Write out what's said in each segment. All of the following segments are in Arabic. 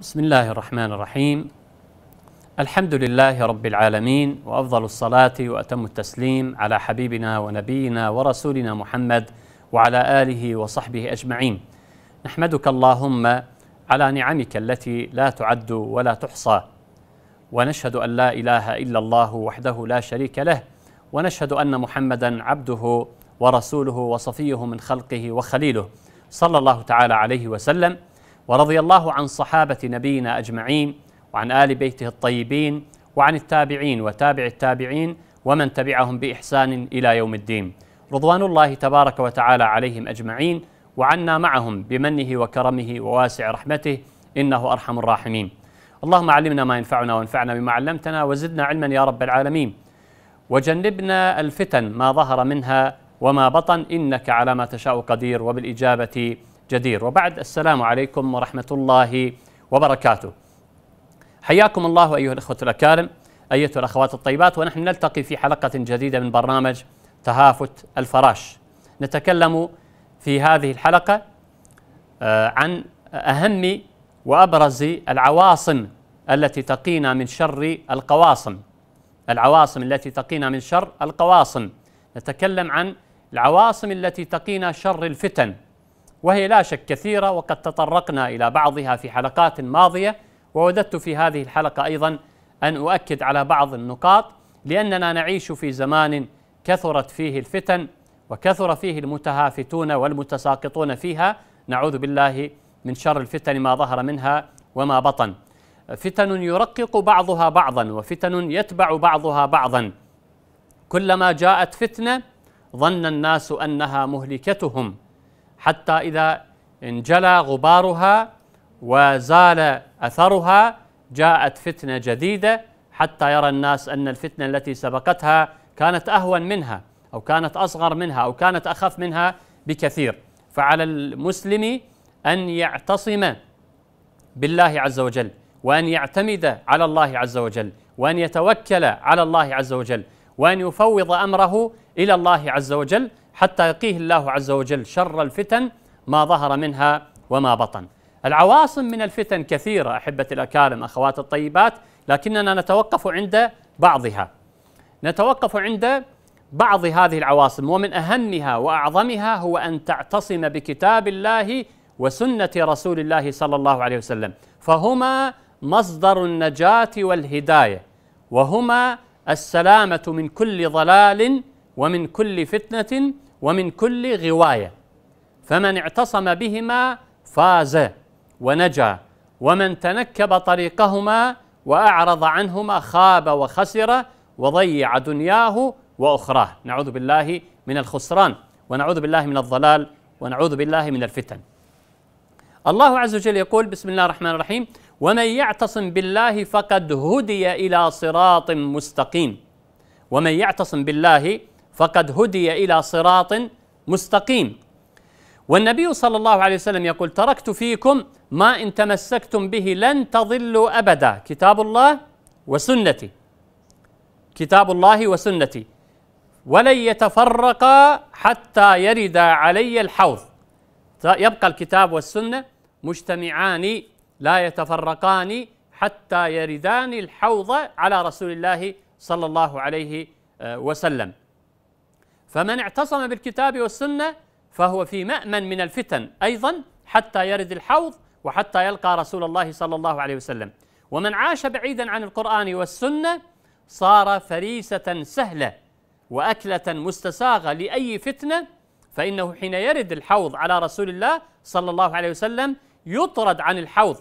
بسم الله الرحمن الرحيم الحمد لله رب العالمين وافضل الصلاه واتم التسليم على حبيبنا ونبينا ورسولنا محمد وعلى اله وصحبه اجمعين نحمدك اللهم على نعمك التي لا تعد ولا تحصى ونشهد ان لا اله الا الله وحده لا شريك له ونشهد ان محمدا عبده ورسوله وصفيه من خلقه وخليله صلى الله تعالى عليه وسلم ورضي الله عن صحابة نبينا أجمعين وعن آل بيته الطيبين وعن التابعين وتابع التابعين ومن تبعهم بإحسان إلى يوم الدين رضوان الله تبارك وتعالى عليهم أجمعين وعنا معهم بمنه وكرمه وواسع رحمته إنه أرحم الراحمين اللهم علمنا ما ينفعنا وانفعنا بما علمتنا وزدنا علما يا رب العالمين وجنبنا الفتن ما ظهر منها وما بطن إنك على ما تشاء قدير وبالإجابة جدير وبعد السلام عليكم ورحمة الله وبركاته حياكم الله أيها الأخوة الأكارم أيتها الأخوات الطيبات ونحن نلتقي في حلقة جديدة من برنامج تهافت الفراش نتكلم في هذه الحلقة آه، عن أهم وأبرز العواصم التي تقينا من شر القواصم العواصم التي تقينا من شر القواصم نتكلم عن العواصم التي تقينا شر الفتن وهي لا شك كثيرة وقد تطرقنا إلى بعضها في حلقات ماضية ووددت في هذه الحلقة أيضا أن أؤكد على بعض النقاط لأننا نعيش في زمان كثرت فيه الفتن وكثر فيه المتهافتون والمتساقطون فيها نعوذ بالله من شر الفتن ما ظهر منها وما بطن فتن يرقق بعضها بعضا وفتن يتبع بعضها بعضا كلما جاءت فتنه ظن الناس أنها مهلكتهم حتى إذا انجلى غبارها وزال أثرها جاءت فتنة جديدة حتى يرى الناس أن الفتنة التي سبقتها كانت أهون منها أو كانت أصغر منها أو كانت أخف منها بكثير فعلى المسلم أن يعتصم بالله عز وجل وأن يعتمد على الله عز وجل وأن يتوكل على الله عز وجل وأن يفوض أمره إلى الله عز وجل حتى يقيه الله عز وجل شر الفتن ما ظهر منها وما بطن العواصم من الفتن كثيرة أحبة الأكارم أخوات الطيبات لكننا نتوقف عند بعضها نتوقف عند بعض هذه العواصم ومن أهمها وأعظمها هو أن تعتصم بكتاب الله وسنة رسول الله صلى الله عليه وسلم فهما مصدر النجاة والهداية وهما السلامة من كل ضلال ومن كل فتنة ومن كل غواية فمن اعتصم بهما فاز ونجا ومن تنكب طريقهما وأعرض عنهما خاب وخسر وضيع دنياه وأخراه نعوذ بالله من الخسران ونعوذ بالله من الضلال ونعوذ بالله من الفتن الله عز وجل يقول بسم الله الرحمن الرحيم ومن يعتصم بالله فقد هدي إلى صراط مستقيم ومن يعتصم بالله فقد هدي إلى صراط مستقيم والنبي صلى الله عليه وسلم يقول تركت فيكم ما إن تمسكتم به لن تضلوا أبدا كتاب الله وسنتي كتاب الله وسنتي ولن يتفرقا حتى يرد علي الحوض يبقى الكتاب والسنة مجتمعان لا يتفرقان حتى يردان الحوض على رسول الله صلى الله عليه آه، وسلم فمن اعتصم بالكتاب والسنه فهو في مامن من الفتن ايضا حتى يرد الحوض وحتى يلقى رسول الله صلى الله عليه وسلم ومن عاش بعيدا عن القران والسنه صار فريسه سهله واكله مستساغه لاي فتنه فانه حين يرد الحوض على رسول الله صلى الله عليه وسلم يطرد عن الحوض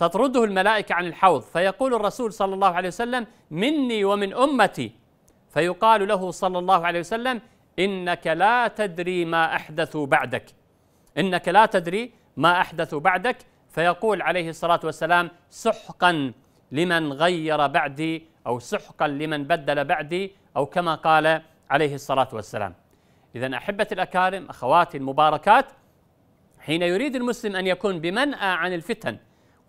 تطرده الملائكة عن الحوض فيقول الرسول صلى الله عليه وسلم مني ومن أمتي فيقال له صلى الله عليه وسلم إنك لا تدري ما أحدثوا بعدك إنك لا تدري ما أحدثوا بعدك فيقول عليه الصلاة والسلام سحقا لمن غير بعدي أو سحقا لمن بدل بعدي أو كما قال عليه الصلاة والسلام إذا أحبة الأكارم أخواتي المباركات حين يريد المسلم أن يكون بمنأى عن الفتن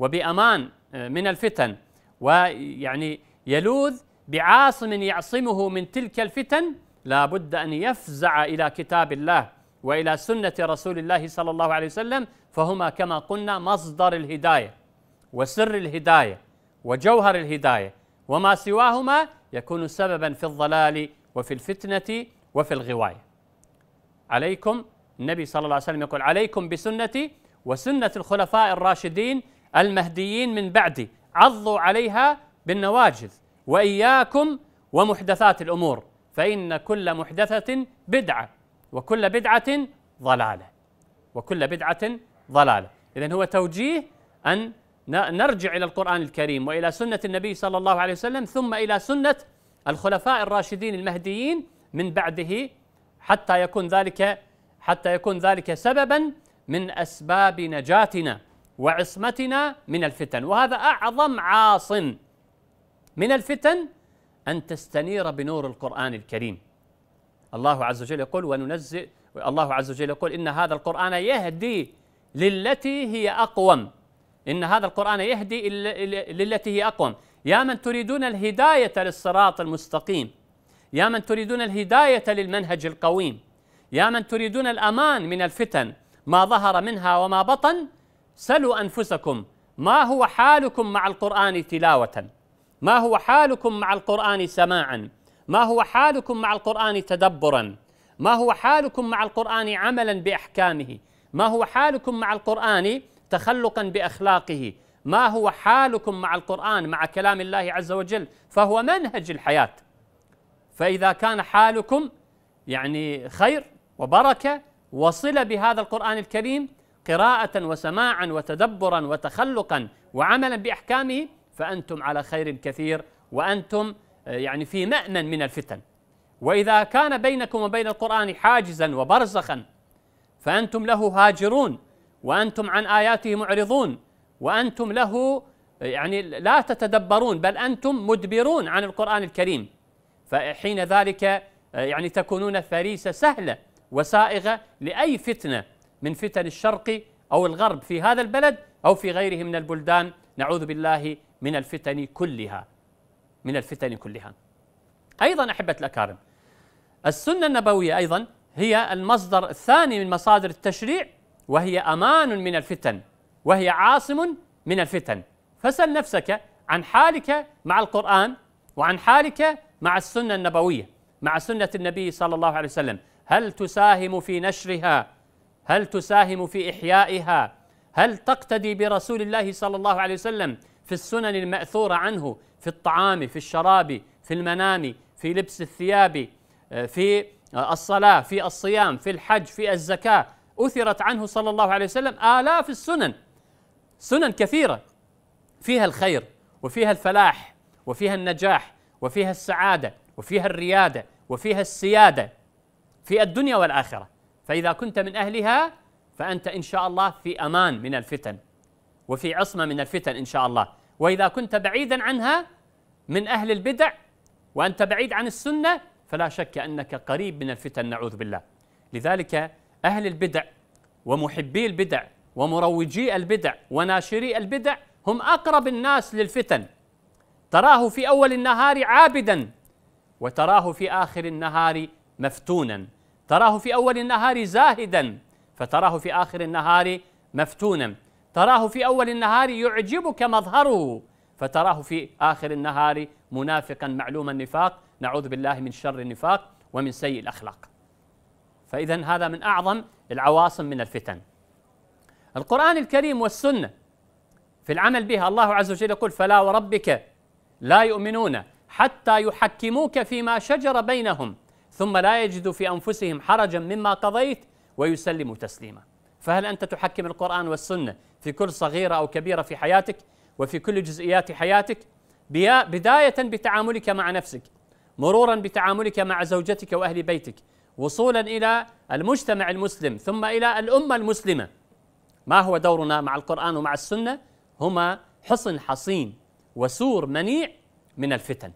وبأمان آه، من الفتن ويعني يلوذ بعاصم يعصمه من تلك الفتن لا بد أن يفزع إلى كتاب الله وإلى سنة رسول الله صلى الله عليه وسلم فهما كما قلنا مصدر الهداية وسر الهداية وجوهر الهداية وما سواهما يكون سببا في الضلال وفي الفتنة وفي الغواية عليكم النبي صلى الله عليه وسلم يقول عليكم بسنتي وسنة الخلفاء الراشدين المهديين من بعدي عضوا عليها بالنواجذ وإياكم ومحدثات الأمور فإن كل محدثة بدعة وكل بدعة ضلالة وكل بدعة ضلالة إذا هو توجيه أن نرجع إلى القرآن الكريم وإلى سنة النبي صلى الله عليه وسلم ثم إلى سنة الخلفاء الراشدين المهديين من بعده حتى يكون ذلك حتى يكون ذلك سببا من أسباب نجاتنا وعصمتنا من الفتن وهذا أعظم عاص من الفتن أن تستنير بنور القرآن الكريم الله عز وجل يقول وننزل الله عز وجل يقول إن هذا القرآن يهدي للتي هي أقوم إن هذا القرآن يهدي للتي هي أقوم يا من تريدون الهداية للصراط المستقيم يا من تريدون الهداية للمنهج القويم يا من تريدون الأمان من الفتن ما ظهر منها وما بطن سلوا أنفسكم ما هو حالكم مع القرآن تلاوة ما هو حالكم مع القرآن سماعا ما هو حالكم مع القرآن تدبرا ما هو حالكم مع القرآن عملا بأحكامه ما هو حالكم مع القرآن تخلقا بأخلاقه ما هو حالكم مع القرآن مع كلام الله عز وجل فهو منهج الحياة فإذا كان حالكم يعني خير وبركة وصلة بهذا القرآن الكريم قراءة وسماعا وتدبرا وتخلقا وعملا بأحكامه فأنتم على خير كثير وأنتم آه، يعني في مأمن من الفتن وإذا كان بينكم وبين القرآن حاجزا وبرزخا فأنتم له هاجرون وأنتم عن آياته معرضون وأنتم له آه، يعني لا تتدبرون بل أنتم مدبرون عن القرآن الكريم فحين ذلك آه، يعني تكونون فريسة سهلة وسائغة لأي فتنة من فتن الشرق أو الغرب في هذا البلد أو في غيره من البلدان نعوذ بالله من الفتن كلها من الفتن كلها أيضا أحبة الأكارم السنة النبوية أيضا هي المصدر الثاني من مصادر التشريع وهي أمان من الفتن وهي عاصم من الفتن فسل نفسك عن حالك مع القرآن وعن حالك مع السنة النبوية مع سنة النبي صلى الله عليه وسلم هل تساهم في نشرها هل تساهم في إحيائها هل تقتدي برسول الله صلى الله عليه وسلم في السنن المأثورة عنه في الطعام في الشراب في المنام في لبس الثياب آه، في الصلاة في الصيام في الحج في الزكاة أثرت عنه صلى الله عليه وسلم آلاف السنن سنن كثيرة فيها الخير وفيها الفلاح وفيها النجاح وفيها السعادة وفيها الريادة وفيها السيادة في الدنيا والآخرة فإذا كنت من أهلها فأنت إن شاء الله في أمان من الفتن وفي عصمة من الفتن إن شاء الله وإذا كنت بعيدا عنها من أهل البدع وأنت بعيد عن السنة فلا شك أنك قريب من الفتن نعوذ بالله لذلك أهل البدع ومحبي البدع ومروجي البدع وناشري البدع هم أقرب الناس للفتن تراه في أول النهار عابدا وتراه في آخر النهار مفتونا تراه في أول النهار زاهدا فتراه في آخر النهار مفتونا تراه في أول النهار يعجبك مظهره فتراه في آخر النهار منافقا معلوم النفاق نعوذ بالله من شر النفاق ومن سيء الأخلاق فإذا هذا من أعظم العواصم من الفتن القرآن الكريم والسنة في العمل بها الله عز وجل يقول فلا وربك لا يؤمنون حتى يحكموك فيما شجر بينهم ثم لا يجد في أنفسهم حرجا مما قضيت ويسلموا تسليما فهل أنت تحكم القرآن والسنة في كل صغيرة أو كبيرة في حياتك وفي كل جزئيات حياتك بداية بتعاملك مع نفسك مرورا بتعاملك مع زوجتك وأهل بيتك وصولا إلى المجتمع المسلم ثم إلى الأمة المسلمة ما هو دورنا مع القرآن ومع السنة هما حصن حصين وسور منيع من الفتن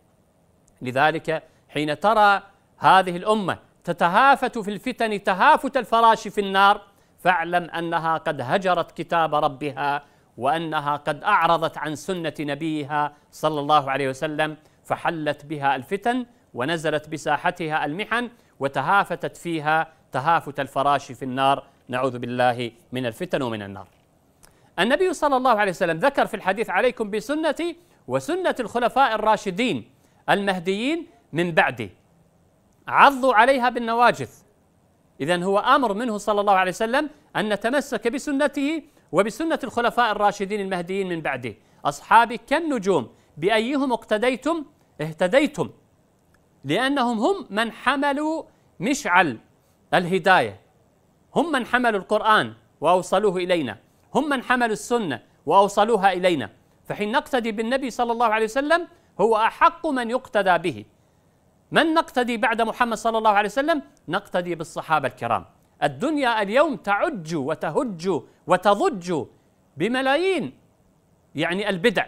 لذلك حين ترى هذه الأمة تتهافت في الفتن تهافت الفراش في النار فاعلم أنها قد هجرت كتاب ربها وأنها قد أعرضت عن سنة نبيها صلى الله عليه وسلم فحلت بها الفتن ونزلت بساحتها المحن وتهافتت فيها تهافت الفراش في النار نعوذ بالله من الفتن ومن النار النبي صلى الله عليه وسلم ذكر في الحديث عليكم بسنتي وسنة الخلفاء الراشدين المهديين من بعدي عضوا عليها بالنواجذ إذا هو أمر منه صلى الله عليه وسلم أن نتمسك بسنته وبسنة الخلفاء الراشدين المهديين من بعده أصحابي كالنجوم بأيهم اقتديتم اهتديتم لأنهم هم من حملوا مشعل الهداية هم من حملوا القرآن وأوصلوه إلينا هم من حملوا السنة وأوصلوها إلينا فحين نقتدي بالنبي صلى الله عليه وسلم هو أحق من يقتدى به من نقتدي بعد محمد صلى الله عليه وسلم نقتدي بالصحابة الكرام الدنيا اليوم تعج وتهج وتضج بملايين يعني البدع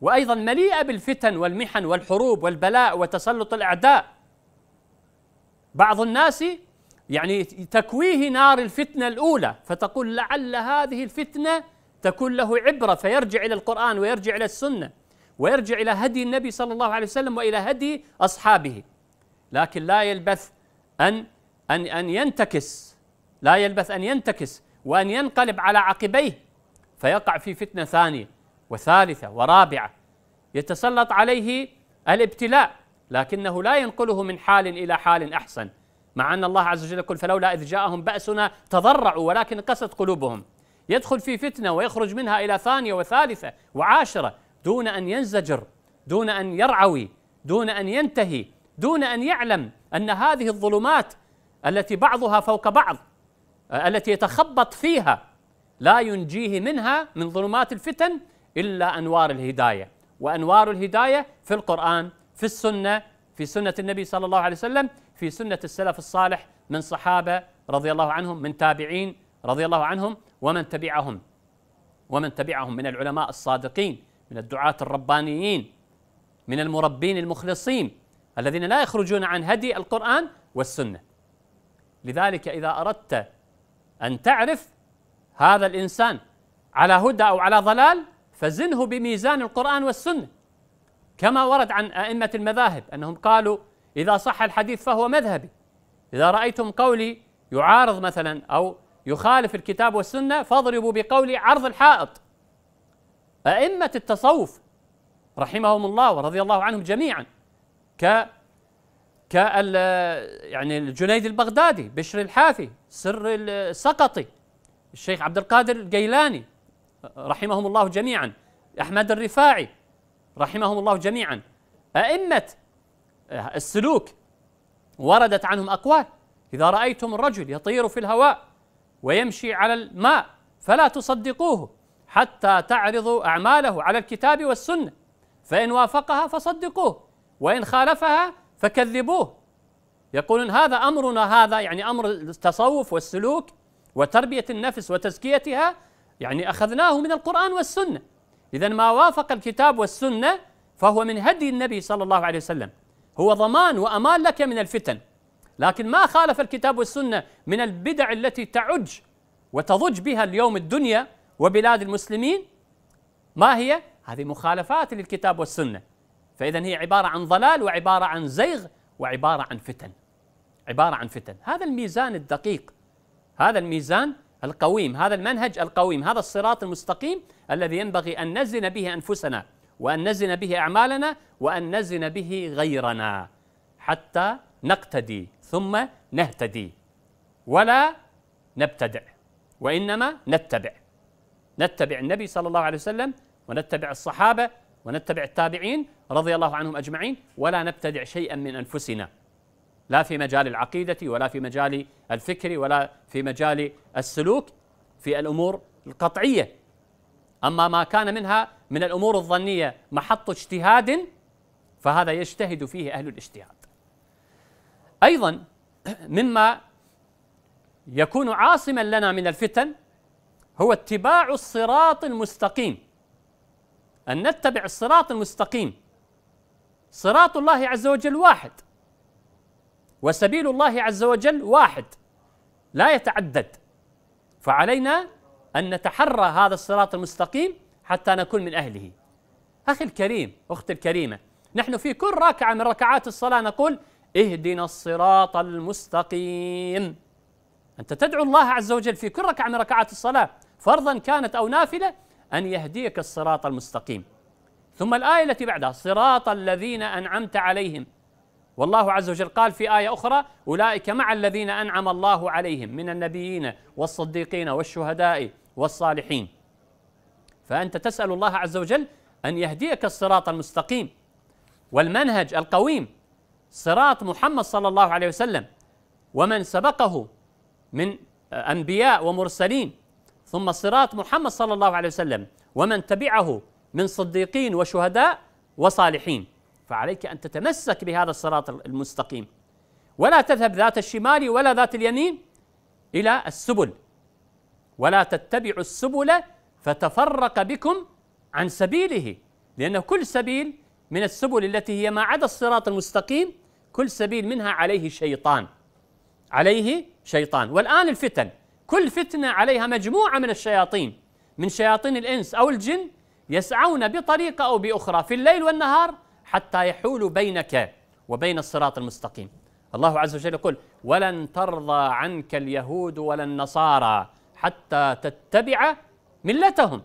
وأيضا مليئة بالفتن والمحن والحروب والبلاء وتسلط الأعداء بعض الناس يعني تكويه نار الفتنة الأولى فتقول لعل هذه الفتنة تكون له عبرة فيرجع إلى القرآن ويرجع إلى السنة ويرجع إلى هدي النبي صلى الله عليه وسلم وإلى هدي أصحابه لكن لا يلبث أن أن أن ينتكس لا يلبث أن ينتكس وأن ينقلب على عقبيه فيقع في فتنة ثانية وثالثة ورابعة يتسلط عليه الابتلاء لكنه لا ينقله من حال إلى حال أحسن مع أن الله عز وجل يقول فلولا إذ جاءهم بأسنا تضرعوا ولكن قست قلوبهم يدخل في فتنة ويخرج منها إلى ثانية وثالثة وعاشرة دون ان ينزجر دون ان يرعوي دون ان ينتهي دون ان يعلم ان هذه الظلمات التي بعضها فوق بعض آه، التي يتخبط فيها لا ينجيه منها من ظلمات الفتن الا انوار الهدايه وانوار الهدايه في القران في السنه في سنه النبي صلى الله عليه وسلم في سنه السلف الصالح من صحابه رضي الله عنهم من تابعين رضي الله عنهم ومن تبعهم ومن تبعهم من العلماء الصادقين من الدعاة الربانيين من المربين المخلصين الذين لا يخرجون عن هدي القرآن والسنة لذلك إذا أردت أن تعرف هذا الإنسان على هدى أو على ضلال فزنه بميزان القرآن والسنة كما ورد عن أئمة المذاهب أنهم قالوا إذا صح الحديث فهو مذهبي إذا رأيتم قولي يعارض مثلا أو يخالف الكتاب والسنة فاضربوا بقولي عرض الحائط أئمة التصوف رحمهم الله ورضي الله عنهم جميعا ك ك يعني الجنيد البغدادي بشر الحافي سر السقطي الشيخ عبد القادر الجيلاني رحمهم الله جميعا أحمد الرفاعي رحمهم الله جميعا أئمة السلوك وردت عنهم أقوال إذا رأيتم الرجل يطير في الهواء ويمشي على الماء فلا تصدقوه حتى تعرضوا أعماله على الكتاب والسنة فإن وافقها فصدقوه وإن خالفها فكذبوه يقولون هذا أمرنا هذا يعني أمر التصوف والسلوك وتربية النفس وتزكيتها يعني أخذناه من القرآن والسنة إذا ما وافق الكتاب والسنة فهو من هدي النبي صلى الله عليه وسلم هو ضمان وأمان لك من الفتن لكن ما خالف الكتاب والسنة من البدع التي تعج وتضج بها اليوم الدنيا وبلاد المسلمين ما هي؟ هذه مخالفات للكتاب والسنة فإذا هي عبارة عن ضلال وعبارة عن زيغ وعبارة عن فتن عبارة عن فتن هذا الميزان الدقيق هذا الميزان القويم هذا المنهج القويم هذا الصراط المستقيم الذي ينبغي أن نزن به أنفسنا وأن نزن به أعمالنا وأن نزن به غيرنا حتى نقتدي ثم نهتدي ولا نبتدع وإنما نتبع نتبع النبي صلى الله عليه وسلم ونتبع الصحابه ونتبع التابعين رضي الله عنهم اجمعين ولا نبتدع شيئا من انفسنا لا في مجال العقيده ولا في مجال الفكر ولا في مجال السلوك في الامور القطعيه اما ما كان منها من الامور الظنيه محط اجتهاد فهذا يجتهد فيه اهل الاجتهاد ايضا مما يكون عاصما لنا من الفتن هو اتباع الصراط المستقيم أن نتبع الصراط المستقيم صراط الله عز وجل واحد وسبيل الله عز وجل واحد لا يتعدد فعلينا أن نتحرى هذا الصراط المستقيم حتى نكون من أهله أخي الكريم أختي الكريمة نحن في كل ركعة من ركعات الصلاة نقول اهدنا الصراط المستقيم أنت تدعو الله عز وجل في كل ركعة من ركعات الصلاة فرضا كانت أو نافلة أن يهديك الصراط المستقيم ثم الآية التي بعدها صراط الذين أنعمت عليهم والله عز وجل قال في آية أخرى أولئك مع الذين أنعم الله عليهم من النبيين والصديقين والشهداء والصالحين فأنت تسأل الله عز وجل أن يهديك الصراط المستقيم والمنهج القويم صراط محمد صلى الله عليه وسلم ومن سبقه من أنبياء ومرسلين ثم صراط محمد صلى الله عليه وسلم ومن تبعه من صديقين وشهداء وصالحين فعليك أن تتمسك بهذا الصراط المستقيم ولا تذهب ذات الشمال ولا ذات اليمين إلى السبل ولا تتبعوا السبل فتفرق بكم عن سبيله لأن كل سبيل من السبل التي هي ما عدا الصراط المستقيم كل سبيل منها عليه شيطان عليه شيطان والآن الفتن كل فتنة عليها مجموعة من الشياطين من شياطين الإنس أو الجن يسعون بطريقة أو بأخرى في الليل والنهار حتى يحولوا بينك وبين الصراط المستقيم الله عز وجل يقول ولن ترضى عنك اليهود ولا النصارى حتى تتبع ملتهم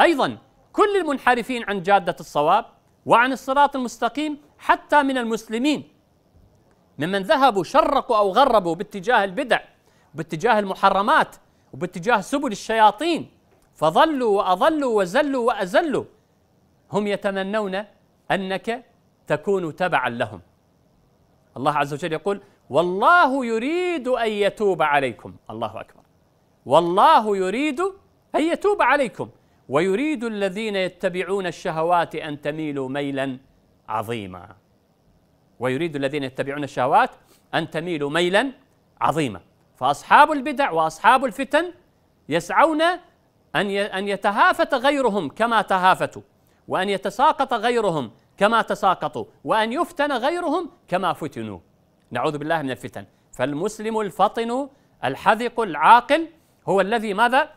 أيضا كل المنحرفين عن جادة الصواب وعن الصراط المستقيم حتى من المسلمين ممن ذهبوا شرقوا أو غربوا باتجاه البدع وباتجاه المحرمات وباتجاه سبل الشياطين فظلوا واضلوا وزلوا وازلوا هم يتمنون انك تكون تبعا لهم الله عز وجل يقول والله يريد ان يتوب عليكم الله اكبر والله يريد ان يتوب عليكم ويريد الذين يتبعون الشهوات ان تميلوا ميلا عظيما ويريد الذين يتبعون الشهوات ان تميلوا ميلا عظيما فأصحاب البدع وأصحاب الفتن يسعون أن أن يتهافت غيرهم كما تهافتوا وأن يتساقط غيرهم كما تساقطوا وأن يفتن غيرهم كما فتنوا نعوذ بالله من الفتن فالمسلم الفطن الحذق العاقل هو الذي ماذا؟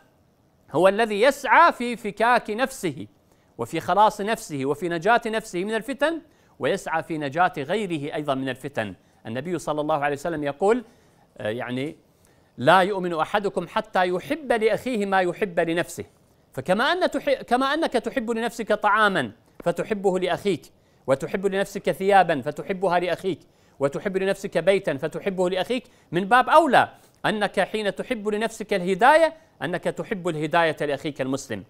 هو الذي يسعى في فكاك نفسه وفي خلاص نفسه وفي نجاة نفسه من الفتن ويسعى في نجاة غيره أيضا من الفتن النبي صلى الله عليه وسلم يقول آه، يعني لا يؤمن احدكم حتى يحب لاخيه ما يحب لنفسه فكما ان كما انك تحب لنفسك طعاما فتحبه لاخيك وتحب لنفسك ثيابا فتحبها لاخيك وتحب لنفسك بيتا فتحبه لاخيك من باب اولى انك حين تحب لنفسك الهدايه انك تحب الهدايه لاخيك المسلم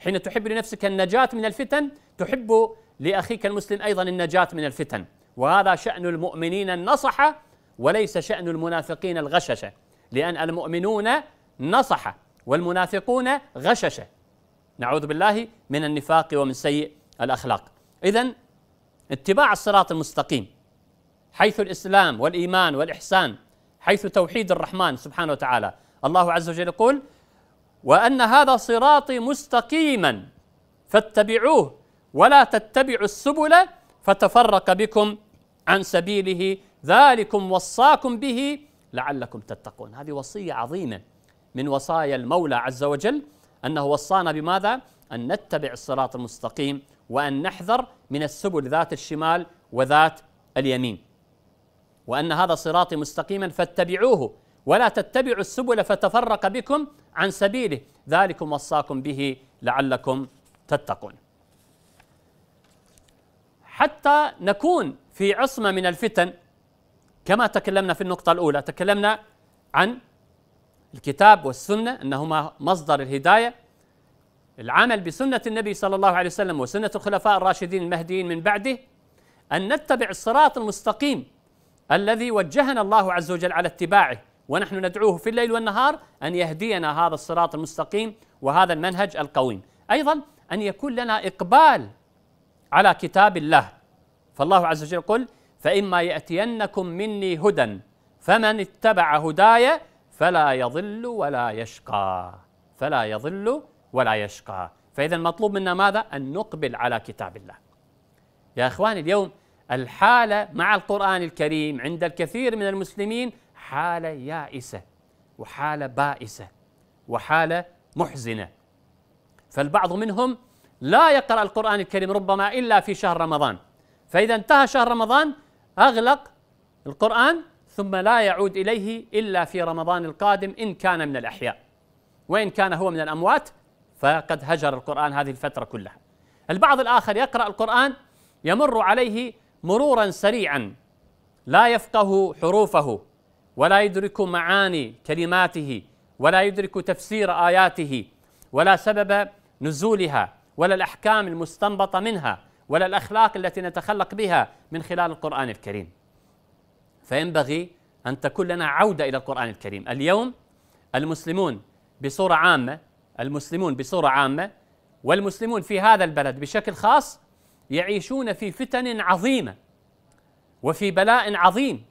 حين تحب لنفسك النجاه من الفتن تحب لاخيك المسلم ايضا النجاه من الفتن وهذا شان المؤمنين النصح وليس شان المنافقين الغششه لأن المؤمنون نصح والمنافقون غششة نعوذ بالله من النفاق ومن سيء الأخلاق إذا اتباع الصراط المستقيم حيث الإسلام والإيمان والإحسان حيث توحيد الرحمن سبحانه وتعالى الله عز وجل يقول وأن هذا صراطي مستقيما فاتبعوه ولا تتبعوا السبل فتفرق بكم عن سبيله ذلكم وصاكم به لعلكم تتقون هذه وصية عظيمة من وصايا المولى عز وجل أنه وصانا بماذا؟ أن نتبع الصراط المستقيم وأن نحذر من السبل ذات الشمال وذات اليمين وأن هذا صراطي مستقيما فاتبعوه ولا تتبعوا السبل فتفرق بكم عن سبيله ذلكم وصاكم به لعلكم تتقون حتى نكون في عصمة من الفتن كما تكلمنا في النقطة الأولى تكلمنا عن الكتاب والسنة أنهما مصدر الهداية العمل بسنة النبي صلى الله عليه وسلم وسنة الخلفاء الراشدين المهديين من بعده أن نتبع الصراط المستقيم الذي وجهنا الله عز وجل على اتباعه ونحن ندعوه في الليل والنهار أن يهدينا هذا الصراط المستقيم وهذا المنهج القويم أيضا أن يكون لنا إقبال على كتاب الله فالله عز وجل يقول فإما يأتينكم مني هدى فمن اتبع هداي فلا يضل ولا يشقى فلا يضل ولا يشقى فإذا المطلوب منا ماذا؟ أن نقبل على كتاب الله يا إخواني اليوم الحالة مع القرآن الكريم عند الكثير من المسلمين حالة يائسة وحالة بائسة وحالة محزنة فالبعض منهم لا يقرأ القرآن الكريم ربما إلا في شهر رمضان فإذا انتهى شهر رمضان أغلق القرآن ثم لا يعود إليه إلا في رمضان القادم إن كان من الأحياء وإن كان هو من الأموات فقد هجر القرآن هذه الفترة كلها البعض الآخر يقرأ القرآن يمر عليه مرورا سريعا لا يفقه حروفه ولا يدرك معاني كلماته ولا يدرك تفسير آياته ولا سبب نزولها ولا الأحكام المستنبطة منها ولا الأخلاق التي نتخلق بها من خلال القرآن الكريم فينبغي أن تكون لنا عودة إلى القرآن الكريم اليوم المسلمون بصورة عامة المسلمون بصورة عامة والمسلمون في هذا البلد بشكل خاص يعيشون في فتن عظيمة وفي بلاء عظيم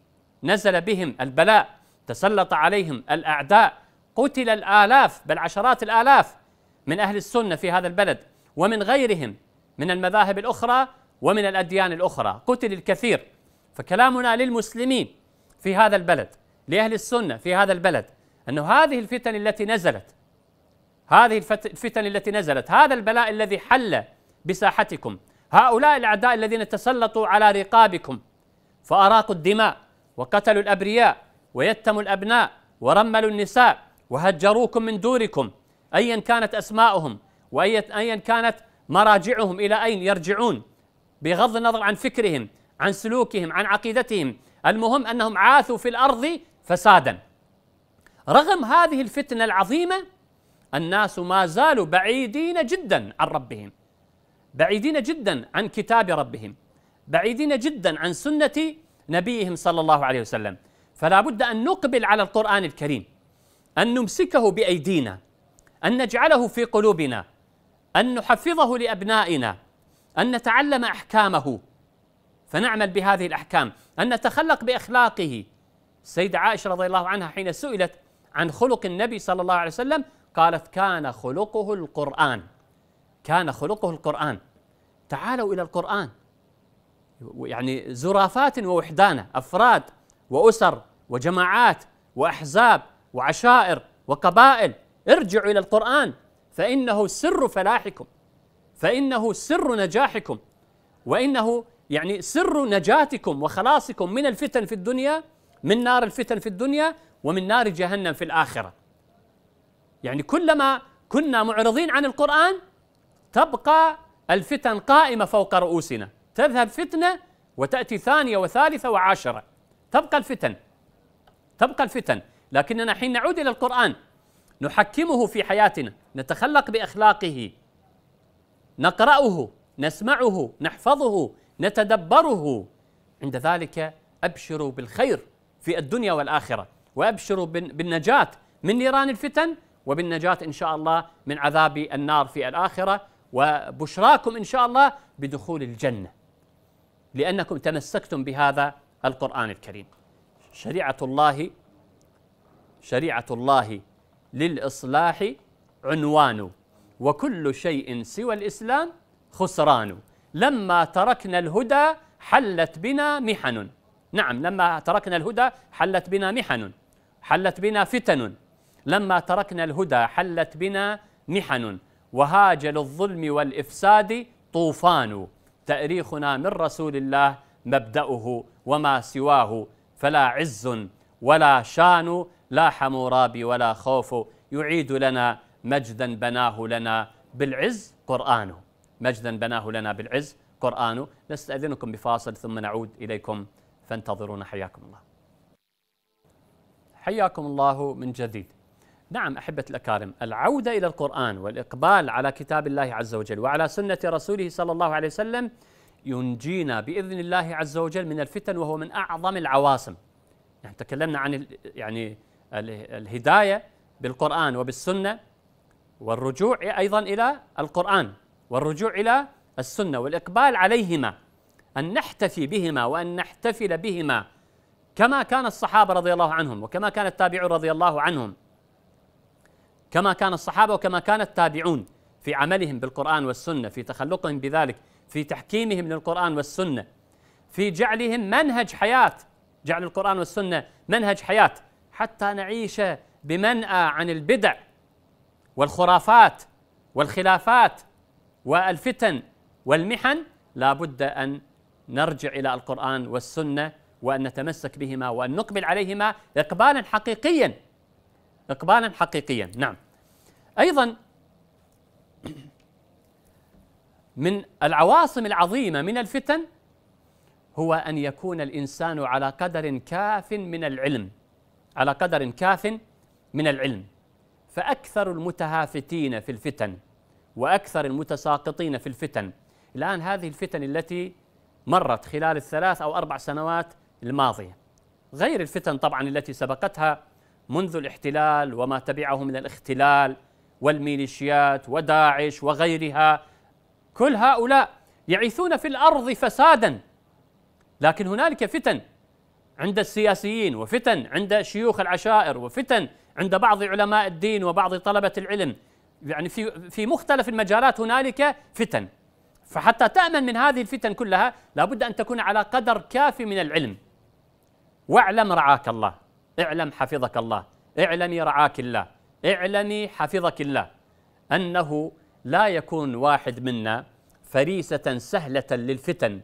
نزل بهم البلاء تسلط عليهم الأعداء قتل الآلاف بل عشرات الآلاف من أهل السنة في هذا البلد ومن غيرهم من المذاهب الأخرى ومن الأديان الأخرى قتل الكثير فكلامنا للمسلمين في هذا البلد لأهل السنة في هذا البلد أن هذه الفتن التي نزلت هذه الفتن التي نزلت هذا البلاء الذي حل بساحتكم هؤلاء الأعداء الذين تسلطوا على رقابكم فأراقوا الدماء وقتلوا الأبرياء ويتموا الأبناء ورملوا النساء وهجروكم من دوركم أيا كانت اسماؤهم وأيا كانت مراجعهم إلى أين يرجعون بغض النظر عن فكرهم عن سلوكهم عن عقيدتهم المهم أنهم عاثوا في الأرض فسادا رغم هذه الفتنة العظيمة الناس ما زالوا بعيدين جدا عن ربهم بعيدين جدا عن كتاب ربهم بعيدين جدا عن سنة نبيهم صلى الله عليه وسلم فلا بد أن نقبل على القرآن الكريم أن نمسكه بأيدينا أن نجعله في قلوبنا أن نحفظه لأبنائنا أن نتعلم أحكامه فنعمل بهذه الأحكام أن نتخلق بأخلاقه السيدة عائشة رضي الله عنها حين سئلت عن خلق النبي صلى الله عليه وسلم قالت كان خلقه القرآن كان خلقه القرآن تعالوا إلى القرآن يعني زرافات ووحدانا أفراد وأسر وجماعات وأحزاب وعشائر وقبائل ارجعوا إلى القرآن فإنه سر فلاحكم فإنه سر نجاحكم وإنه يعني سر نجاتكم وخلاصكم من الفتن في الدنيا من نار الفتن في الدنيا ومن نار جهنم في الآخرة يعني كلما كنا معرضين عن القرآن تبقى الفتن قائمة فوق رؤوسنا تذهب فتنة وتأتي ثانية وثالثة وعاشرة تبقى الفتن تبقى الفتن لكننا حين نعود إلى القرآن نحكمه في حياتنا نتخلق باخلاقه نقراه نسمعه نحفظه نتدبره عند ذلك ابشروا بالخير في الدنيا والاخره وابشروا بالنجاه من نيران الفتن وبالنجاه ان شاء الله من عذاب النار في الاخره وبشراكم ان شاء الله بدخول الجنه لانكم تمسكتم بهذا القران الكريم شريعه الله شريعه الله للإصلاح عنوان وكل شيء سوى الإسلام خسران لما تركنا الهدى حلت بنا محن نعم لما تركنا الهدى حلت بنا محن حلت بنا فتن لما تركنا الهدى حلت بنا محن وهاج للظلم والإفساد طوفان تأريخنا من رسول الله مبدأه وما سواه فلا عز ولا شان لا حمورابي ولا خوف يعيد لنا مجدا بناه لنا بالعز قرآنه مجدا بناه لنا بالعز قرآنه نستأذنكم بفاصل ثم نعود إليكم فانتظرونا حياكم الله حياكم الله من جديد نعم أحبة الأكارم العودة إلى القرآن والإقبال على كتاب الله عز وجل وعلى سنة رسوله صلى الله عليه وسلم ينجينا بإذن الله عز وجل من الفتن وهو من أعظم العواصم يعني تكلمنا عن يعني الهداية بالقرآن وبالسنة والرجوع أيضا إلى القرآن والرجوع إلى السنة والإقبال عليهما أن نحتفي بهما وأن نحتفل بهما كما كان الصحابة رضي الله عنهم وكما كان التابعون رضي الله عنهم كما كان الصحابة وكما كان التابعون في عملهم بالقرآن والسنة في تخلقهم بذلك في تحكيمهم للقرآن والسنة في جعلهم منهج حياة جعل القرآن والسنة منهج حياة حتى نعيش بمنأى عن البدع والخرافات والخلافات والفتن والمحن لا بد أن نرجع إلى القرآن والسنة وأن نتمسك بهما وأن نقبل عليهما إقبالا حقيقيا إقبالا حقيقيا نعم أيضا من العواصم العظيمة من الفتن هو أن يكون الإنسان على قدر كاف من العلم على قدر كاف من العلم فأكثر المتهافتين في الفتن وأكثر المتساقطين في الفتن الآن هذه الفتن التي مرت خلال الثلاث أو أربع سنوات الماضية غير الفتن طبعا التي سبقتها منذ الاحتلال وما تبعه من الاختلال والميليشيات وداعش وغيرها كل هؤلاء يعيثون في الارض فسادا لكن هنالك فتن عند السياسيين وفتن عند شيوخ العشائر وفتن عند بعض علماء الدين وبعض طلبة العلم يعني في في مختلف المجالات هنالك فتن فحتى تأمن من هذه الفتن كلها لابد أن تكون على قدر كافي من العلم واعلم رعاك الله اعلم حفظك الله اعلمي رعاك الله اعلمي حفظك الله أنه لا يكون واحد منا فريسة سهلة للفتن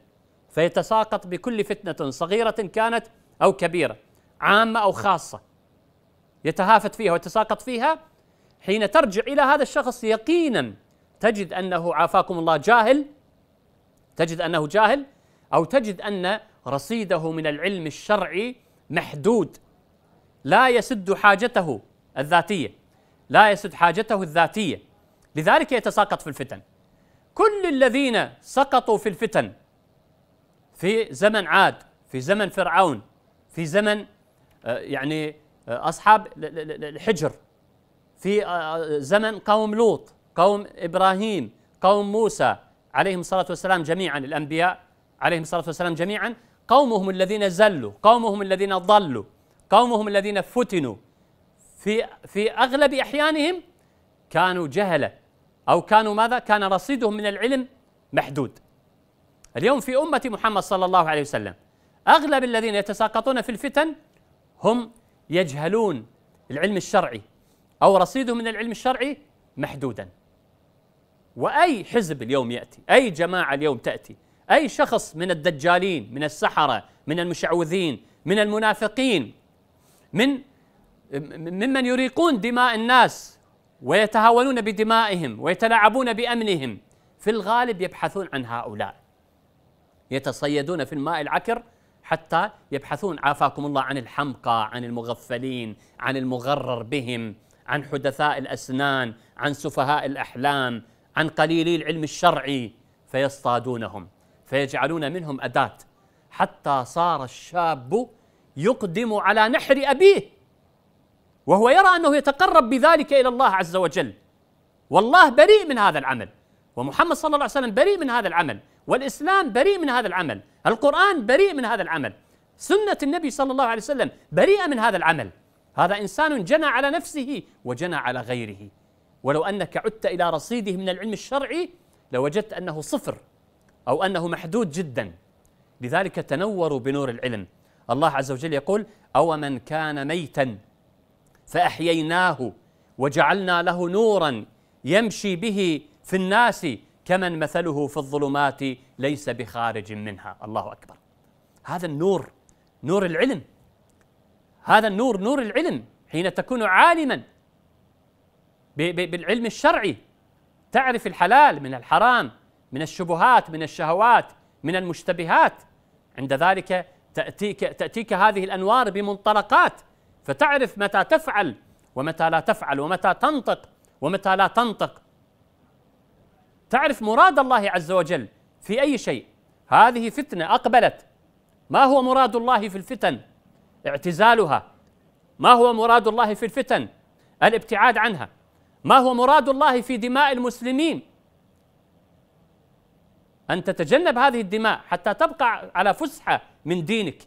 فيتساقط بكل فتنة صغيرة كانت أو كبيرة عامة أو خاصة يتهافت فيها ويتساقط فيها حين ترجع إلى هذا الشخص يقينا تجد أنه عافاكم الله جاهل تجد أنه جاهل أو تجد أن رصيده من العلم الشرعي محدود لا يسد حاجته الذاتية لا يسد حاجته الذاتية لذلك يتساقط في الفتن كل الذين سقطوا في الفتن في زمن عاد في زمن فرعون في زمن آه، يعني آه، اصحاب الحجر في آه، زمن قوم لوط قوم ابراهيم قوم موسى عليهم الصلاه والسلام جميعا الانبياء عليهم الصلاه والسلام جميعا قومهم الذين زلوا قومهم الذين ضلوا قومهم الذين فتنوا في في اغلب احيانهم كانوا جهله او كانوا ماذا كان رصيدهم من العلم محدود اليوم في امه محمد صلى الله عليه وسلم أغلب الذين يتساقطون في الفتن هم يجهلون العلم الشرعي أو رصيدهم من العلم الشرعي محدودا وأي حزب اليوم يأتي أي جماعة اليوم تأتي أي شخص من الدجالين من السحرة من المشعوذين من المنافقين من ممن يريقون دماء الناس ويتهاونون بدمائهم ويتلاعبون بأمنهم في الغالب يبحثون عن هؤلاء يتصيدون في الماء العكر حتى يبحثون عافاكم الله عن الحمقى عن المغفلين عن المغرر بهم عن حدثاء الاسنان عن سفهاء الاحلام عن قليلي العلم الشرعي فيصطادونهم فيجعلون منهم اداه حتى صار الشاب يقدم على نحر ابيه وهو يرى انه يتقرب بذلك الى الله عز وجل والله بريء من هذا العمل ومحمد صلى الله عليه وسلم بريء من هذا العمل والاسلام بريء من هذا العمل القرآن بريء من هذا العمل سنة النبي صلى الله عليه وسلم بريئة من هذا العمل هذا إنسان جنى على نفسه وجنى على غيره ولو أنك عدت إلى رصيده من العلم الشرعي لوجدت أنه صفر أو أنه محدود جدا لذلك تنوروا بنور العلم الله عز وجل يقول أو من كان ميتا فأحييناه وجعلنا له نورا يمشي به في الناس كمن مثله في الظلمات ليس بخارج منها الله أكبر هذا النور نور العلم هذا النور نور العلم حين تكون عالما بالعلم الشرعي تعرف الحلال من الحرام من الشبهات من الشهوات من المشتبهات عند ذلك تأتيك, تأتيك هذه الأنوار بمنطلقات فتعرف متى تفعل ومتى لا تفعل ومتى تنطق ومتى لا تنطق تعرف مراد الله عز وجل في أي شيء هذه فتنة أقبلت ما هو مراد الله في الفتن اعتزالها ما هو مراد الله في الفتن الابتعاد عنها ما هو مراد الله في دماء المسلمين أن تتجنب هذه الدماء حتى تبقى على فسحة من دينك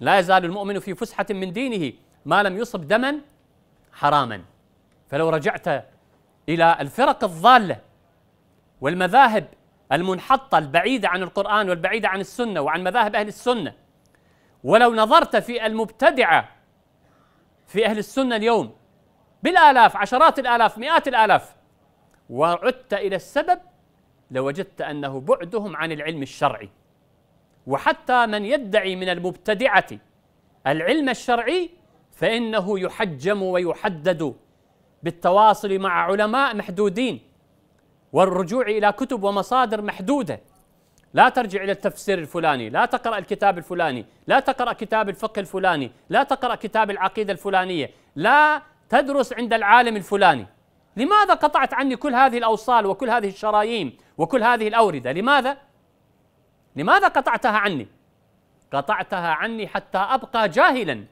لا يزال المؤمن في فسحة من دينه ما لم يصب دما حراما فلو رجعت إلى الفرق الضالة والمذاهب المنحطة البعيدة عن القرآن والبعيدة عن السنة وعن مذاهب أهل السنة ولو نظرت في المبتدعة في أهل السنة اليوم بالآلاف عشرات الآلاف مئات الآلاف وعدت إلى السبب لوجدت أنه بعدهم عن العلم الشرعي وحتى من يدعي من المبتدعة العلم الشرعي فإنه يحجم ويحدد بالتواصل مع علماء محدودين والرجوع إلى كتب ومصادر محدودة لا ترجع إلى التفسير الفلاني لا تقرأ الكتاب الفلاني لا تقرأ كتاب الفقه الفلاني لا تقرأ كتاب العقيدة الفلانية لا تدرس عند العالم الفلاني لماذا قطعت عني كل هذه الأوصال وكل هذه الشرايين وكل هذه الأوردة لماذا؟ لماذا قطعتها عني؟ قطعتها عني حتى أبقى جاهلا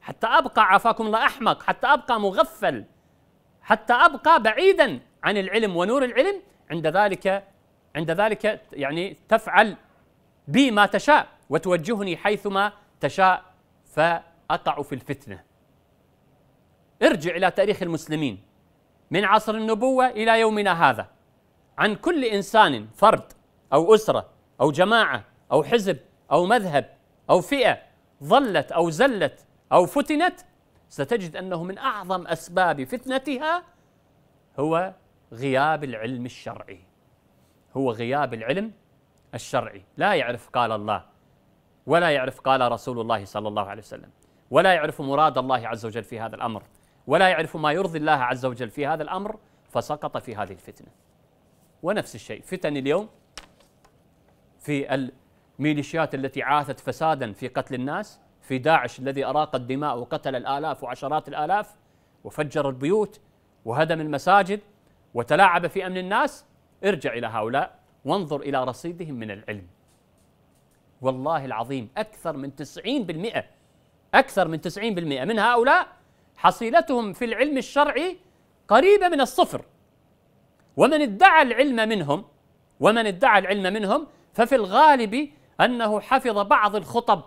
حتى أبقى عافاكم الله أحمق حتى أبقى مغفل حتى أبقى بعيدا عن العلم ونور العلم عند ذلك عند ذلك يعني تفعل بي ما تشاء وتوجهني حيثما تشاء فأقع في الفتنة ارجع إلى تاريخ المسلمين من عصر النبوة إلى يومنا هذا عن كل إنسان فرد أو أسرة أو جماعة أو حزب أو مذهب أو فئة ظلت أو زلت أو فتنت ستجد أنه من أعظم أسباب فتنتها هو غياب العلم الشرعي هو غياب العلم الشرعي لا يعرف قال الله ولا يعرف قال رسول الله صلى الله عليه وسلم ولا يعرف مراد الله عز وجل في هذا الأمر ولا يعرف ما يرضي الله عز وجل في هذا الأمر فسقط في هذه الفتنة ونفس الشيء فتن اليوم في الميليشيات التي عاثت فسادا في قتل الناس في داعش الذي أراق الدماء وقتل الآلاف وعشرات الآلاف وفجر البيوت وهدم المساجد وتلاعب في امن الناس ارجع الى هؤلاء وانظر الى رصيدهم من العلم والله العظيم اكثر من 90% اكثر من 90% من هؤلاء حصيلتهم في العلم الشرعي قريبه من الصفر ومن ادعى العلم منهم ومن ادعى العلم منهم ففي الغالب انه حفظ بعض الخطب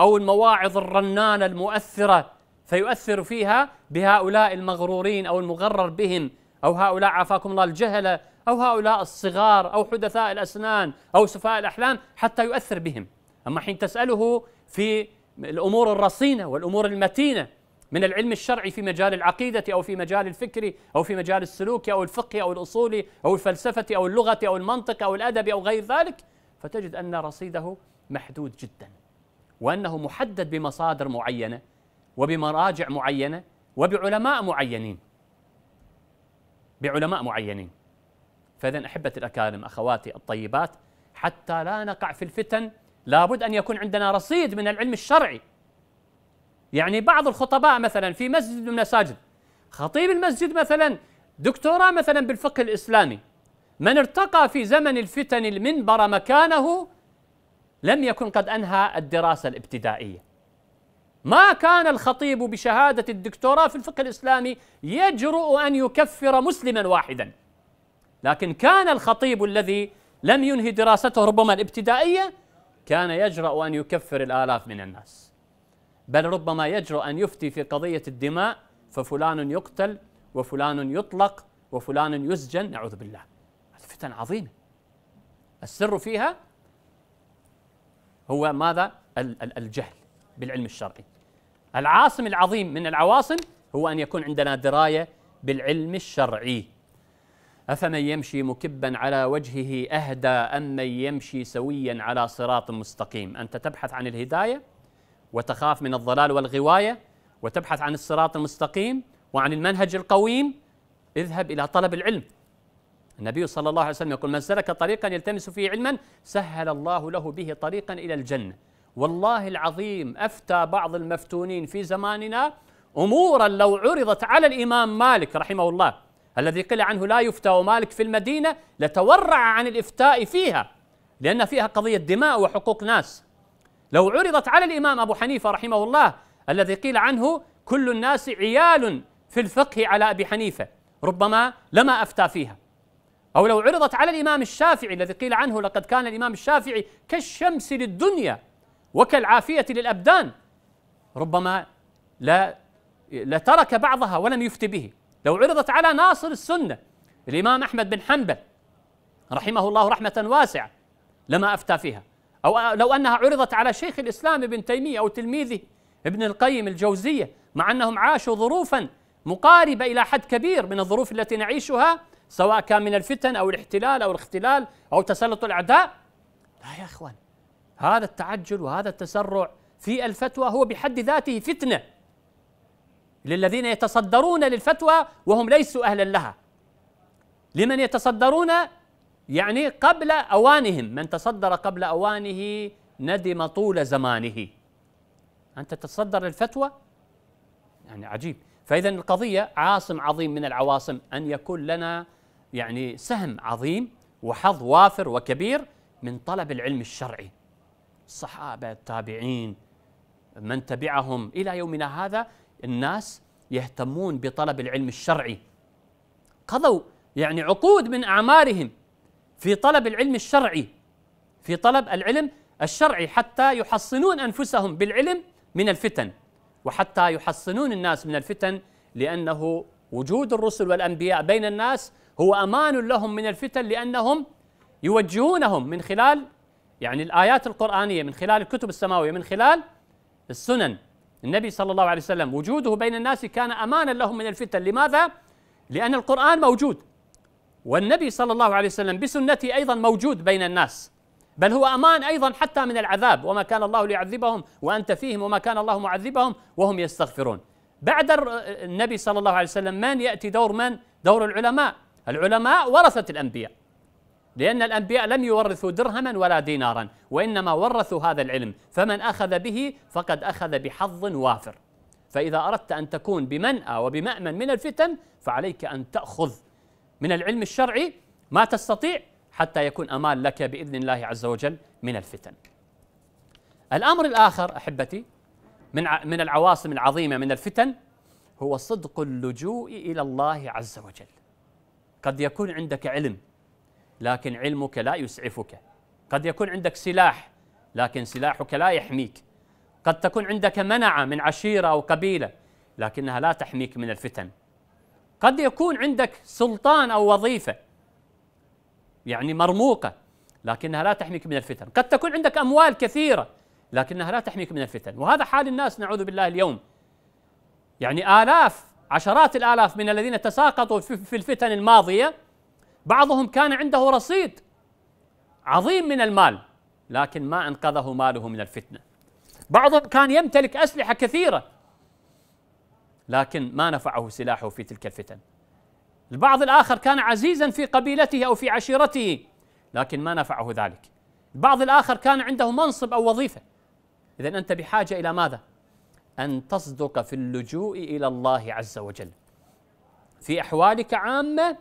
او المواعظ الرنانه المؤثره فيؤثر فيها بهؤلاء المغرورين او المغرر بهم أو هؤلاء عافاكم الله الجهلة أو هؤلاء الصغار أو حدثاء الأسنان أو سفهاء الأحلام حتى يؤثر بهم أما حين تسأله في الأمور الرصينة والأمور المتينة من العلم الشرعي في مجال العقيدة أو في مجال الفكر أو في مجال السلوك أو الفقه أو الأصول أو الفلسفة أو اللغة أو المنطق أو الأدب أو غير ذلك فتجد أن رصيده محدود جدا وأنه محدد بمصادر معينة وبمراجع معينة وبعلماء معينين بعلماء معينين فإذا أحبة الأكارم أخواتي الطيبات حتى لا نقع في الفتن لابد أن يكون عندنا رصيد من العلم الشرعي يعني بعض الخطباء مثلا في مسجد من المساجد خطيب المسجد مثلا دكتوراه مثلا بالفقه الإسلامي من ارتقى في زمن الفتن المنبر مكانه لم يكن قد أنهى الدراسة الابتدائية ما كان الخطيب بشهادة الدكتوراه في الفقه الإسلامي يجرؤ أن يكفر مسلما واحدا لكن كان الخطيب الذي لم ينهي دراسته ربما الابتدائية كان يجرأ أن يكفر الآلاف من الناس بل ربما يجرؤ أن يفتي في قضية الدماء ففلان يقتل وفلان يطلق وفلان يسجن نعوذ بالله فتن عظيمة السر فيها هو ماذا الجهل بالعلم الشرعي العاصم العظيم من العواصم هو أن يكون عندنا دراية بالعلم الشرعي أفمن يمشي مكبا على وجهه أهدى أم من يمشي سويا على صراط مستقيم أنت تبحث عن الهداية وتخاف من الضلال والغواية وتبحث عن الصراط المستقيم وعن المنهج القويم اذهب إلى طلب العلم النبي صلى الله عليه وسلم يقول من سلك طريقا يلتمس فيه علما سهل الله له به طريقا إلى الجنة والله العظيم افتى بعض المفتونين في زماننا امورا لو عرضت على الامام مالك رحمه الله الذي قيل عنه لا يفتى ومالك في المدينه لتورع عن الافتاء فيها لان فيها قضيه دماء وحقوق ناس لو عرضت على الامام ابو حنيفه رحمه الله الذي قيل عنه كل الناس عيال في الفقه على ابي حنيفه ربما لما افتى فيها أو لو عرضت على الإمام الشافعي الذي قيل عنه لقد كان الإمام الشافعي كالشمس للدنيا وكالعافية للأبدان ربما لا لترك بعضها ولم يفت به لو عرضت على ناصر السنة الإمام أحمد بن حنبل رحمه الله رحمة واسعة لما أفتى فيها أو لو أنها عرضت على شيخ الإسلام ابن تيمية أو تلميذه ابن القيم الجوزية مع أنهم عاشوا ظروفا مقاربة إلى حد كبير من الظروف التي نعيشها سواء كان من الفتن أو الاحتلال أو الاختلال أو تسلط الأعداء لا يا إخوان هذا التعجل وهذا التسرع في الفتوى هو بحد ذاته فتنه للذين يتصدرون للفتوى وهم ليسوا اهلا لها لمن يتصدرون يعني قبل اوانهم من تصدر قبل اوانه ندم طول زمانه ان تتصدر الفتوى يعني عجيب فاذا القضيه عاصم عظيم من العواصم ان يكون لنا يعني سهم عظيم وحظ وافر وكبير من طلب العلم الشرعي الصحابة التابعين من تبعهم إلى يومنا هذا الناس يهتمون بطلب العلم الشرعي قضوا يعني عقود من أعمارهم في طلب العلم الشرعي في طلب العلم الشرعي حتى يحصنون أنفسهم بالعلم من الفتن وحتى يحصنون الناس من الفتن لأنه وجود الرسل والأنبياء بين الناس هو أمان لهم من الفتن لأنهم يوجهونهم من خلال يعني الآيات القرآنية من خلال الكتب السماوية من خلال السنن النبي صلى الله عليه وسلم وجوده بين الناس كان أمانا لهم من الفتن لماذا؟ لأن القرآن موجود والنبي صلى الله عليه وسلم بسنته أيضا موجود بين الناس بل هو أمان أيضا حتى من العذاب وما كان الله ليعذبهم وأنت فيهم وما كان الله معذبهم وهم يستغفرون بعد النبي صلى الله عليه وسلم من يأتي دور من؟ دور العلماء العلماء ورثة الأنبياء لأن الأنبياء لم يورثوا درهما ولا دينارا وإنما ورثوا هذا العلم فمن أخذ به فقد أخذ بحظ وافر فإذا أردت أن تكون بمنأى وبمأمن من الفتن فعليك أن تأخذ من العلم الشرعي ما تستطيع حتى يكون أمان لك بإذن الله عز وجل من الفتن الأمر الآخر أحبتي من من العواصم العظيمة من الفتن هو صدق اللجوء إلى الله عز وجل قد يكون عندك علم لكن علمك لا يسعفك قد يكون عندك سلاح لكن سلاحك لا يحميك قد تكون عندك منعة من عشيرة أو قبيلة لكنها لا تحميك من الفتن قد يكون عندك سلطان أو وظيفة يعني مرموقة لكنها لا تحميك من الفتن قد تكون عندك أموال كثيرة لكنها لا تحميك من الفتن وهذا حال الناس نعوذ بالله اليوم يعني آلاف عشرات الآلاف من الذين تساقطوا في الفتن الماضية بعضهم كان عنده رصيد عظيم من المال لكن ما انقذه ماله من الفتنه بعضهم كان يمتلك اسلحه كثيره لكن ما نفعه سلاحه في تلك الفتن البعض الاخر كان عزيزا في قبيلته او في عشيرته لكن ما نفعه ذلك البعض الاخر كان عنده منصب او وظيفه اذا انت بحاجه الى ماذا ان تصدق في اللجوء الى الله عز وجل في احوالك عامه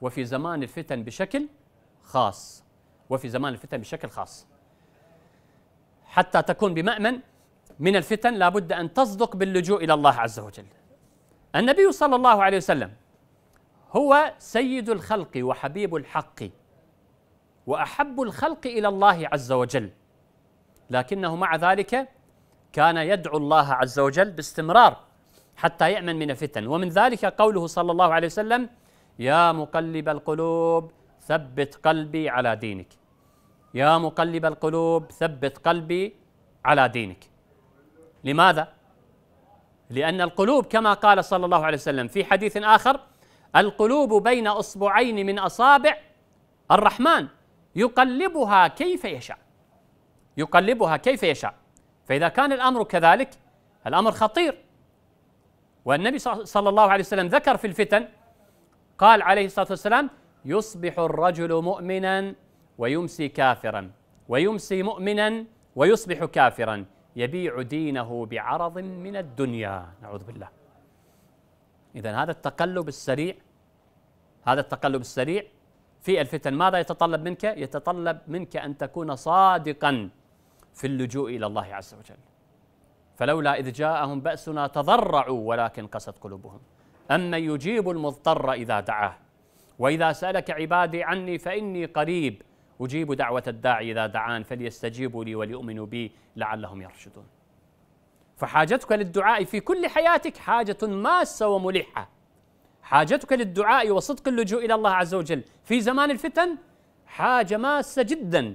وفي زمان الفتن بشكل خاص وفي زمان الفتن بشكل خاص حتى تكون بمأمن من الفتن لابد أن تصدق باللجوء إلى الله عز وجل النبي صلى الله عليه وسلم هو سيد الخلق وحبيب الحق وأحب الخلق إلى الله عز وجل لكنه مع ذلك كان يدعو الله عز وجل باستمرار حتى يأمن من الفتن ومن ذلك قوله صلى الله عليه وسلم يا مقلب القلوب ثبت قلبي على دينك يا مقلب القلوب ثبت قلبي على دينك لماذا لان القلوب كما قال صلى الله عليه وسلم في حديث اخر القلوب بين اصبعين من اصابع الرحمن يقلبها كيف يشاء يقلبها كيف يشاء فاذا كان الامر كذلك الامر خطير والنبي صلى الله عليه وسلم ذكر في الفتن قال عليه الصلاه والسلام يصبح الرجل مؤمنا ويمسي كافرا ويمسي مؤمنا ويصبح كافرا يبيع دينه بعرض من الدنيا نعوذ بالله اذا هذا التقلب السريع هذا التقلب السريع في الفتن ماذا يتطلب منك يتطلب منك ان تكون صادقا في اللجوء الى الله عز وجل فلولا اذ جاءهم باسنا تضرعوا ولكن قست قلوبهم أن يجيب المضطر إذا دعاه وإذا سألك عبادي عني فإني قريب أجيب دعوة الداعي إذا دعان فليستجيبوا لي وليؤمنوا بي لعلهم يرشدون فحاجتك للدعاء في كل حياتك حاجة ماسة وملحة حاجتك للدعاء وصدق اللجوء إلى الله عز وجل في زمان الفتن حاجة ماسة جدا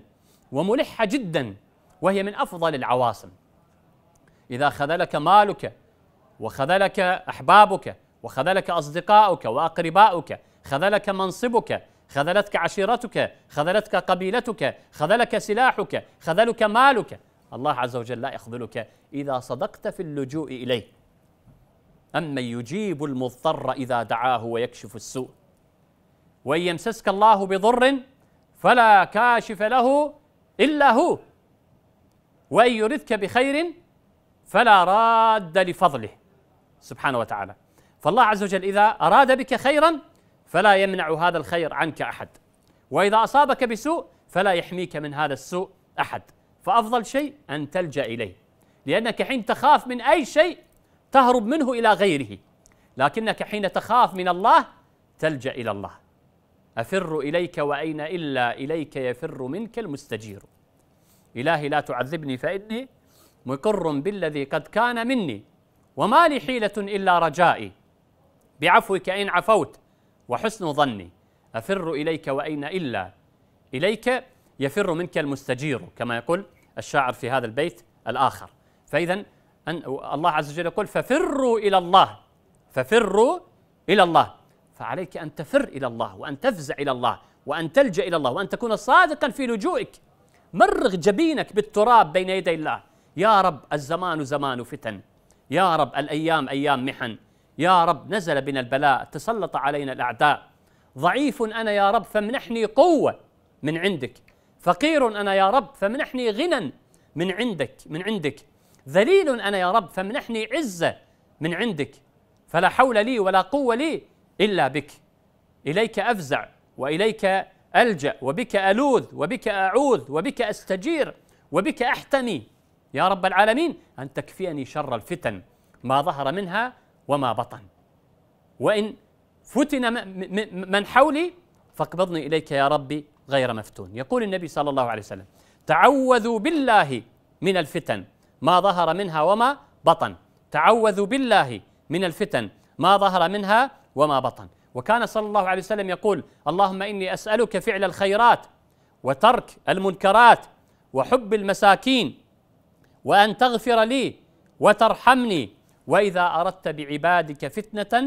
وملحة جدا وهي من أفضل العواصم إذا خذلك مالك وخذلك أحبابك وخذلك أصدقاؤك وأقرباؤك خذلك منصبك خذلتك عشيرتك خذلتك قبيلتك خذلك سلاحك خذلك مالك الله عز وجل لا يخذلك إذا صدقت في اللجوء إليه أمن يجيب المضطر إذا دعاه ويكشف السوء وإن يمسسك الله بضر فلا كاشف له إلا هو وإن يردك بخير فلا راد لفضله سبحانه وتعالى فالله عز وجل إذا أراد بك خيرا فلا يمنع هذا الخير عنك أحد وإذا أصابك بسوء فلا يحميك من هذا السوء أحد فأفضل شيء أن تلجأ إليه لأنك حين تخاف من أي شيء تهرب منه إلى غيره لكنك حين تخاف من الله تلجأ إلى الله أفر إليك وأين إلا إليك يفر منك المستجير إلهي لا تعذبني فإني مقر بالذي قد كان مني وما لي حيلة إلا رجائي بعفوك إن عفوت وحسن ظني أفر إليك وأين إلا إليك يفر منك المستجير كما يقول الشاعر في هذا البيت الآخر فإذا الله عز وجل يقول ففروا إلى الله ففروا إلى الله فعليك أن تفر إلى الله وأن تفزع إلى الله وأن تلجأ إلى الله وأن تكون صادقا في لجوئك مرغ جبينك بالتراب بين يدي الله يا رب الزمان زمان فتن يا رب الأيام أيام محن يا رب نزل بنا البلاء تسلط علينا الأعداء ضعيف أنا يا رب فامنحني قوة من عندك فقير أنا يا رب فامنحني غنى من عندك من عندك ذليل أنا يا رب فامنحني عزة من عندك فلا حول لي ولا قوة لي إلا بك إليك أفزع وإليك ألجأ وبك ألوذ وبك أعوذ وبك أستجير وبك أحتمي يا رب العالمين أن تكفيني شر الفتن ما ظهر منها وما بطن وإن فتن من حولي فاقبضني إليك يا ربي غير مفتون يقول النبي صلى الله عليه وسلم تعوذوا بالله من الفتن ما ظهر منها وما بطن تعوذوا بالله من الفتن ما ظهر منها وما بطن وكان صلى الله عليه وسلم يقول اللهم إني أسألك فعل الخيرات وترك المنكرات وحب المساكين وأن تغفر لي وترحمني واذا اردت بعبادك فتنه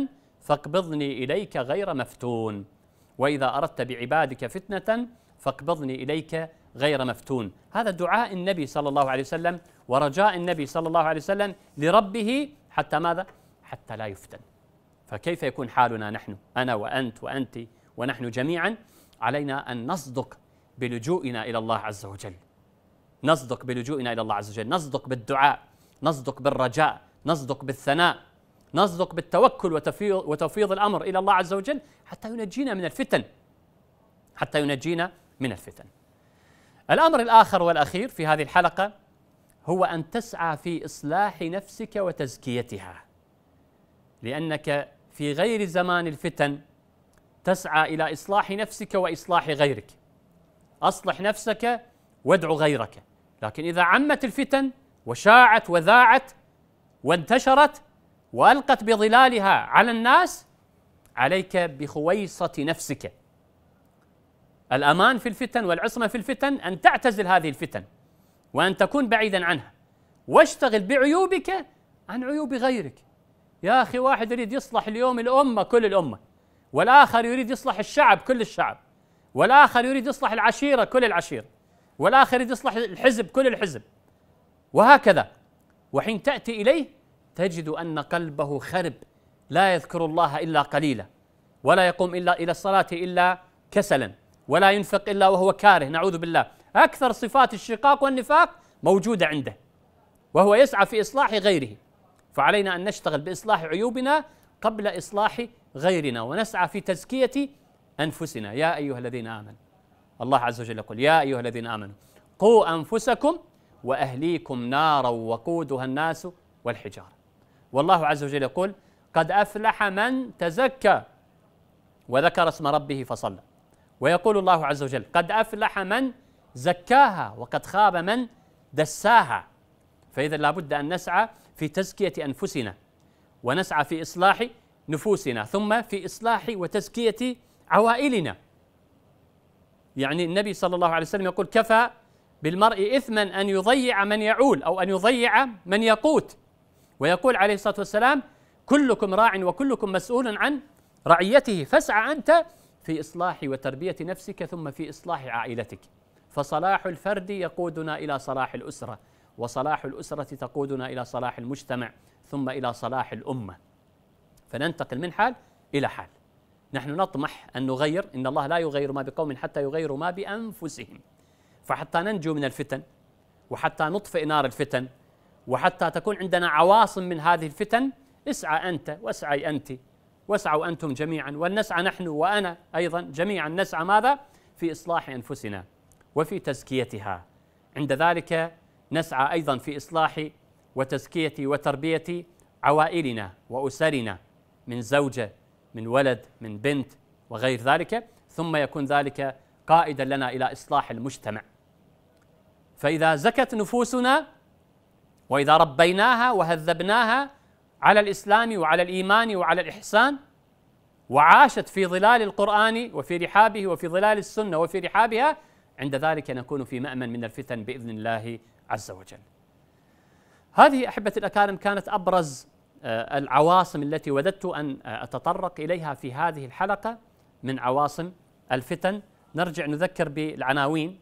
فاقبضني اليك غير مفتون واذا اردت بعبادك فتنه فاقبضني اليك غير مفتون هذا دعاء النبي صلى الله عليه وسلم ورجاء النبي صلى الله عليه وسلم لربه حتى ماذا حتى لا يفتن فكيف يكون حالنا نحن انا وانت وانت ونحن جميعا علينا ان نصدق بلجوئنا الى الله عز وجل نصدق بلجوئنا الى الله عز وجل نصدق بالدعاء نصدق بالرجاء نصدق بالثناء نصدق بالتوكل وتفويض الامر الى الله عز وجل حتى ينجينا من الفتن حتى ينجينا من الفتن. الامر الاخر والاخير في هذه الحلقه هو ان تسعى في اصلاح نفسك وتزكيتها. لانك في غير زمان الفتن تسعى الى اصلاح نفسك واصلاح غيرك. اصلح نفسك وادعو غيرك، لكن اذا عمت الفتن وشاعت وذاعت وانتشرت والقت بظلالها على الناس عليك بخويصه نفسك الامان في الفتن والعصمه في الفتن ان تعتزل هذه الفتن وان تكون بعيدا عنها واشتغل بعيوبك عن عيوب غيرك يا اخي واحد يريد يصلح اليوم الامه كل الامه والاخر يريد يصلح الشعب كل الشعب والاخر يريد يصلح العشيره كل العشيره والاخر يريد يصلح الحزب كل الحزب وهكذا وحين تأتي إليه تجد أن قلبه خرب لا يذكر الله إلا قليلا ولا يقوم إلا إلى الصلاة إلا كسلا ولا ينفق إلا وهو كاره نعوذ بالله أكثر صفات الشقاق والنفاق موجودة عنده وهو يسعى في إصلاح غيره فعلينا أن نشتغل بإصلاح عيوبنا قبل إصلاح غيرنا ونسعى في تزكية أنفسنا يا أيها الذين آمنوا الله عز وجل يقول يا أيها الذين آمنوا قوا أنفسكم وأهليكم نارا وقودها الناس والحجارة والله عز وجل يقول قد أفلح من تزكى وذكر اسم ربه فصلى ويقول الله عز وجل قد أفلح من زكاها وقد خاب من دساها فإذا لابد أن نسعى في تزكية أنفسنا ونسعى في إصلاح نفوسنا ثم في إصلاح وتزكية عوائلنا يعني النبي صلى الله عليه وسلم يقول كفى بالمرء إثما أن يضيع من يعول أو أن يضيع من يقوت ويقول عليه الصلاة والسلام كلكم راع وكلكم مسؤول عن رعيته فاسعى أنت في إصلاح وتربية نفسك ثم في إصلاح عائلتك فصلاح الفرد يقودنا إلى صلاح الأسرة وصلاح الأسرة تقودنا إلى صلاح المجتمع ثم إلى صلاح الأمة فننتقل من حال إلى حال نحن نطمح أن نغير إن الله لا يغير ما بقوم حتى يغيروا ما بأنفسهم فحتى ننجو من الفتن وحتى نطفئ نار الفتن وحتى تكون عندنا عواصم من هذه الفتن اسعى أنت واسعي أنت واسعوا أنتم جميعا ولنسعى نحن وأنا أيضا جميعا نسعى ماذا؟ في إصلاح أنفسنا وفي تزكيتها عند ذلك نسعى أيضا في إصلاح وتزكية وتربية عوائلنا وأسرنا من زوجة من ولد من بنت وغير ذلك ثم يكون ذلك قائدا لنا إلى إصلاح المجتمع فإذا زكت نفوسنا وإذا ربيناها وهذبناها على الإسلام وعلى الإيمان وعلى الإحسان وعاشت في ظلال القرآن وفي رحابه وفي ظلال السنة وفي رحابها عند ذلك نكون في مأمن من الفتن بإذن الله عز وجل هذه أحبة الأكارم كانت أبرز آه، العواصم التي وددت أن آه، أتطرق إليها في هذه الحلقة من عواصم الفتن نرجع نذكر بالعناوين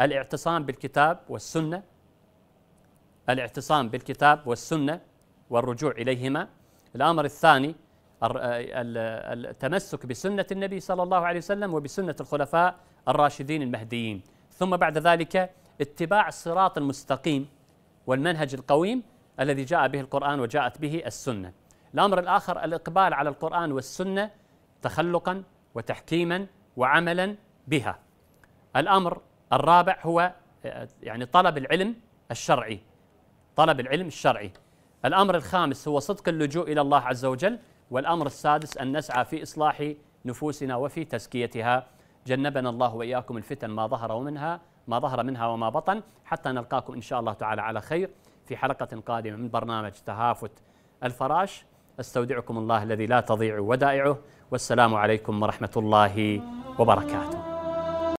الاعتصام بالكتاب والسنة الاعتصام بالكتاب والسنة والرجوع إليهما الأمر الثاني التمسك بسنة النبي صلى الله عليه وسلم وبسنة الخلفاء الراشدين المهديين ثم بعد ذلك اتباع الصراط المستقيم والمنهج القويم الذي جاء به القرآن وجاءت به السنة الأمر الآخر الإقبال على القرآن والسنة تخلقا وتحكيما وعملا بها الأمر الرابع هو آه، يعني طلب العلم الشرعي طلب العلم الشرعي الأمر الخامس هو صدق اللجوء إلى الله عز وجل والأمر السادس أن نسعى في إصلاح نفوسنا وفي تزكيتها جنبنا الله وإياكم الفتن ما ظهر ومنها ما ظهر منها وما بطن حتى نلقاكم إن شاء الله تعالى على خير في حلقة قادمة من برنامج تهافت الفراش استودعكم الله الذي لا تضيع ودائعه والسلام عليكم ورحمة الله وبركاته